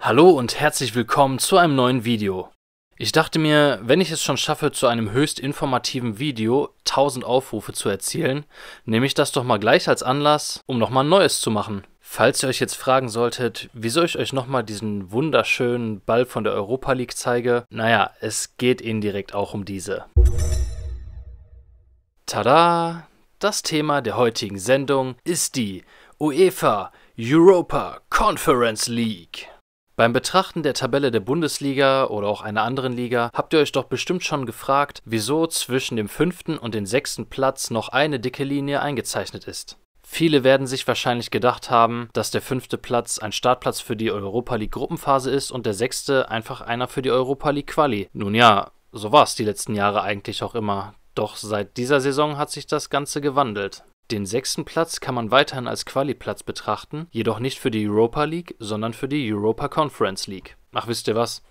Hallo und herzlich willkommen zu einem neuen Video. Ich dachte mir, wenn ich es schon schaffe, zu einem höchst informativen Video 1000 Aufrufe zu erzielen, nehme ich das doch mal gleich als Anlass, um nochmal ein Neues zu machen. Falls ihr euch jetzt fragen solltet, wieso ich euch nochmal diesen wunderschönen Ball von der Europa League zeige, naja, es geht indirekt auch um diese. Tada! Das Thema der heutigen Sendung ist die UEFA Europa Conference League. Beim Betrachten der Tabelle der Bundesliga oder auch einer anderen Liga habt ihr euch doch bestimmt schon gefragt, wieso zwischen dem fünften und dem sechsten Platz noch eine dicke Linie eingezeichnet ist. Viele werden sich wahrscheinlich gedacht haben, dass der fünfte Platz ein Startplatz für die Europa League Gruppenphase ist und der sechste einfach einer für die Europa League Quali. Nun ja, so war es die letzten Jahre eigentlich auch immer. Doch seit dieser Saison hat sich das Ganze gewandelt. Den sechsten Platz kann man weiterhin als Quali-Platz betrachten, jedoch nicht für die Europa League, sondern für die Europa Conference League. Ach, wisst ihr was?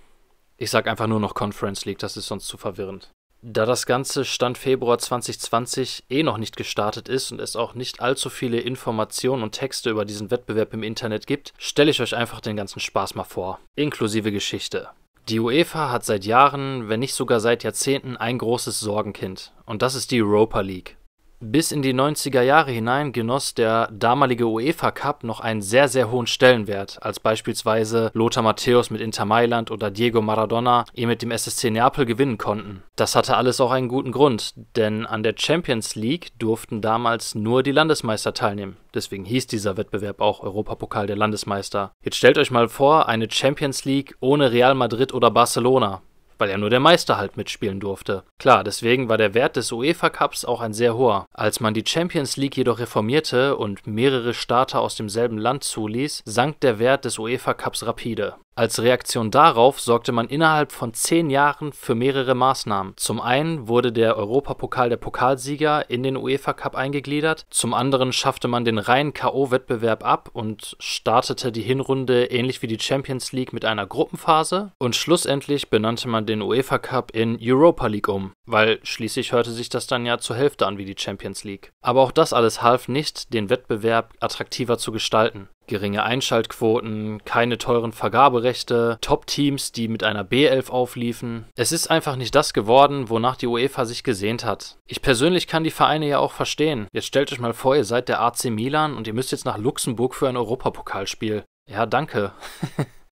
Ich sag einfach nur noch Conference League, das ist sonst zu verwirrend. Da das Ganze Stand Februar 2020 eh noch nicht gestartet ist und es auch nicht allzu viele Informationen und Texte über diesen Wettbewerb im Internet gibt, stelle ich euch einfach den ganzen Spaß mal vor, inklusive Geschichte. Die UEFA hat seit Jahren, wenn nicht sogar seit Jahrzehnten, ein großes Sorgenkind, und das ist die Europa League. Bis in die 90er Jahre hinein genoss der damalige UEFA Cup noch einen sehr, sehr hohen Stellenwert, als beispielsweise Lothar Matthäus mit Inter Mailand oder Diego Maradona ihn mit dem SSC Neapel gewinnen konnten. Das hatte alles auch einen guten Grund, denn an der Champions League durften damals nur die Landesmeister teilnehmen. Deswegen hieß dieser Wettbewerb auch Europapokal der Landesmeister. Jetzt stellt euch mal vor, eine Champions League ohne Real Madrid oder Barcelona weil er nur der Meister halt mitspielen durfte. Klar, deswegen war der Wert des UEFA Cups auch ein sehr hoher. Als man die Champions League jedoch reformierte und mehrere Starter aus demselben Land zuließ, sank der Wert des UEFA Cups rapide. Als Reaktion darauf sorgte man innerhalb von zehn Jahren für mehrere Maßnahmen. Zum einen wurde der Europapokal der Pokalsieger in den UEFA Cup eingegliedert, zum anderen schaffte man den reinen K.O.-Wettbewerb ab und startete die Hinrunde ähnlich wie die Champions League mit einer Gruppenphase und schlussendlich benannte man den UEFA Cup in Europa League um, weil schließlich hörte sich das dann ja zur Hälfte an wie die Champions League. Aber auch das alles half nicht, den Wettbewerb attraktiver zu gestalten geringe Einschaltquoten, keine teuren Vergaberechte, Top-Teams, die mit einer B11 aufliefen. Es ist einfach nicht das geworden, wonach die UEFA sich gesehnt hat. Ich persönlich kann die Vereine ja auch verstehen. Jetzt stellt euch mal vor, ihr seid der AC Milan und ihr müsst jetzt nach Luxemburg für ein Europapokalspiel. Ja, danke.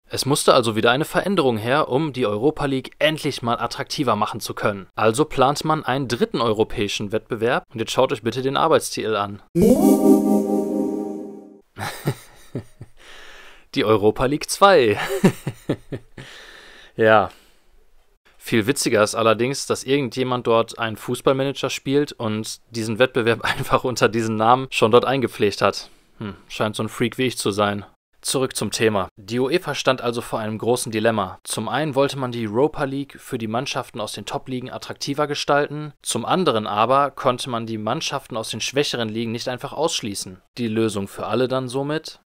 Es musste also wieder eine Veränderung her, um die Europa League endlich mal attraktiver machen zu können. Also plant man einen dritten europäischen Wettbewerb und jetzt schaut euch bitte den Arbeitsstil an. die Europa League 2. ja. Viel witziger ist allerdings, dass irgendjemand dort einen Fußballmanager spielt und diesen Wettbewerb einfach unter diesem Namen schon dort eingepflegt hat. Hm, scheint so ein Freak wie ich zu sein. Zurück zum Thema. Die UEFA stand also vor einem großen Dilemma. Zum einen wollte man die Europa League für die Mannschaften aus den Top-Ligen attraktiver gestalten, zum anderen aber konnte man die Mannschaften aus den schwächeren Ligen nicht einfach ausschließen. Die Lösung für alle dann somit?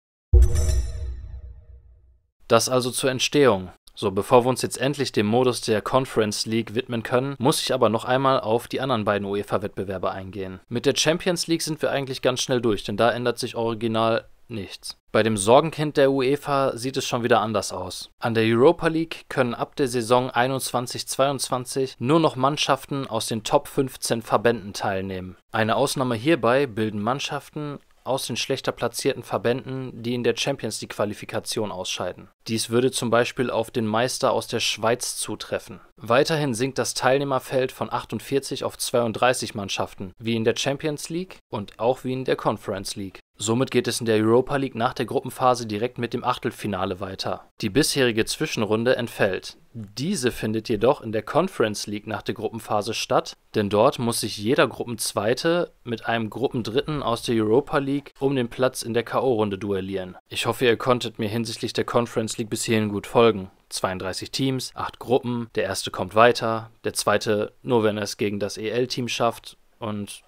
Das also zur Entstehung. So, bevor wir uns jetzt endlich dem Modus der Conference League widmen können, muss ich aber noch einmal auf die anderen beiden UEFA-Wettbewerbe eingehen. Mit der Champions League sind wir eigentlich ganz schnell durch, denn da ändert sich original nichts. Bei dem Sorgenkind der UEFA sieht es schon wieder anders aus. An der Europa League können ab der Saison 21-22 nur noch Mannschaften aus den Top 15 Verbänden teilnehmen. Eine Ausnahme hierbei bilden Mannschaften aus den schlechter platzierten Verbänden, die in der Champions League-Qualifikation ausscheiden. Dies würde zum Beispiel auf den Meister aus der Schweiz zutreffen. Weiterhin sinkt das Teilnehmerfeld von 48 auf 32 Mannschaften, wie in der Champions League und auch wie in der Conference League. Somit geht es in der Europa League nach der Gruppenphase direkt mit dem Achtelfinale weiter. Die bisherige Zwischenrunde entfällt. Diese findet jedoch in der Conference League nach der Gruppenphase statt, denn dort muss sich jeder Gruppenzweite mit einem Gruppendritten aus der Europa League um den Platz in der KO-Runde duellieren. Ich hoffe, ihr konntet mir hinsichtlich der Conference League bis hierhin gut folgen. 32 Teams, 8 Gruppen, der erste kommt weiter, der zweite nur wenn er es gegen das EL-Team schafft und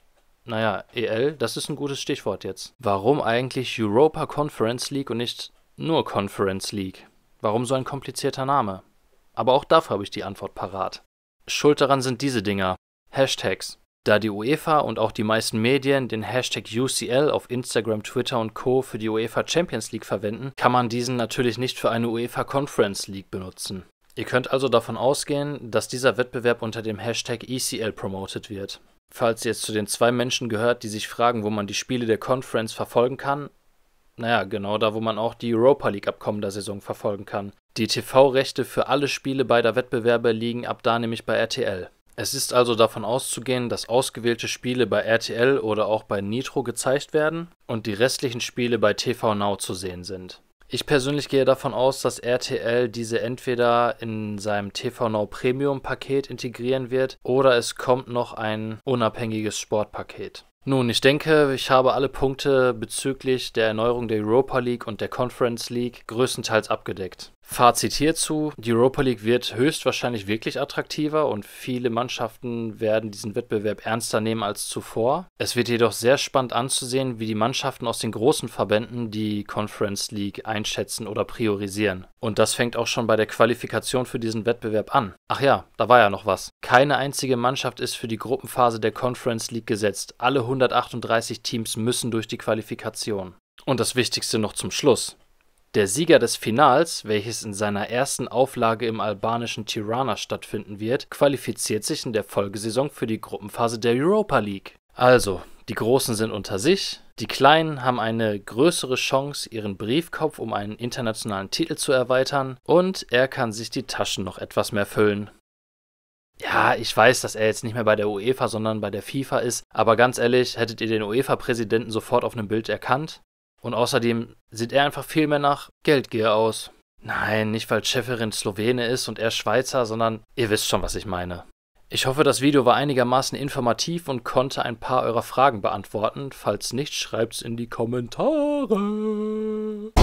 naja, EL, das ist ein gutes Stichwort jetzt. Warum eigentlich Europa Conference League und nicht nur Conference League? Warum so ein komplizierter Name? Aber auch dafür habe ich die Antwort parat. Schuld daran sind diese Dinger. Hashtags. Da die UEFA und auch die meisten Medien den Hashtag UCL auf Instagram, Twitter und Co. für die UEFA Champions League verwenden, kann man diesen natürlich nicht für eine UEFA Conference League benutzen. Ihr könnt also davon ausgehen, dass dieser Wettbewerb unter dem Hashtag ECL promotet wird falls ihr jetzt zu den zwei Menschen gehört, die sich fragen, wo man die Spiele der Conference verfolgen kann, naja, genau da, wo man auch die Europa League Abkommen der Saison verfolgen kann. Die TV-Rechte für alle Spiele beider Wettbewerbe liegen ab da nämlich bei RTL. Es ist also davon auszugehen, dass ausgewählte Spiele bei RTL oder auch bei Nitro gezeigt werden und die restlichen Spiele bei TV Now zu sehen sind. Ich persönlich gehe davon aus, dass RTL diese entweder in seinem TV Now Premium Paket integrieren wird oder es kommt noch ein unabhängiges Sportpaket. Nun, ich denke, ich habe alle Punkte bezüglich der Erneuerung der Europa League und der Conference League größtenteils abgedeckt. Fazit hierzu, die Europa League wird höchstwahrscheinlich wirklich attraktiver und viele Mannschaften werden diesen Wettbewerb ernster nehmen als zuvor. Es wird jedoch sehr spannend anzusehen, wie die Mannschaften aus den großen Verbänden die Conference League einschätzen oder priorisieren. Und das fängt auch schon bei der Qualifikation für diesen Wettbewerb an. Ach ja, da war ja noch was. Keine einzige Mannschaft ist für die Gruppenphase der Conference League gesetzt. Alle 100 138 Teams müssen durch die Qualifikation. Und das Wichtigste noch zum Schluss. Der Sieger des Finals, welches in seiner ersten Auflage im albanischen Tirana stattfinden wird, qualifiziert sich in der Folgesaison für die Gruppenphase der Europa League. Also, die Großen sind unter sich, die Kleinen haben eine größere Chance, ihren Briefkopf um einen internationalen Titel zu erweitern und er kann sich die Taschen noch etwas mehr füllen ja, ich weiß, dass er jetzt nicht mehr bei der UEFA, sondern bei der FIFA ist, aber ganz ehrlich, hättet ihr den UEFA-Präsidenten sofort auf einem Bild erkannt? Und außerdem sieht er einfach viel mehr nach Geldgier aus. Nein, nicht weil Schäferin Slowene ist und er Schweizer, sondern ihr wisst schon, was ich meine. Ich hoffe, das Video war einigermaßen informativ und konnte ein paar eurer Fragen beantworten. Falls nicht, schreibt's in die Kommentare.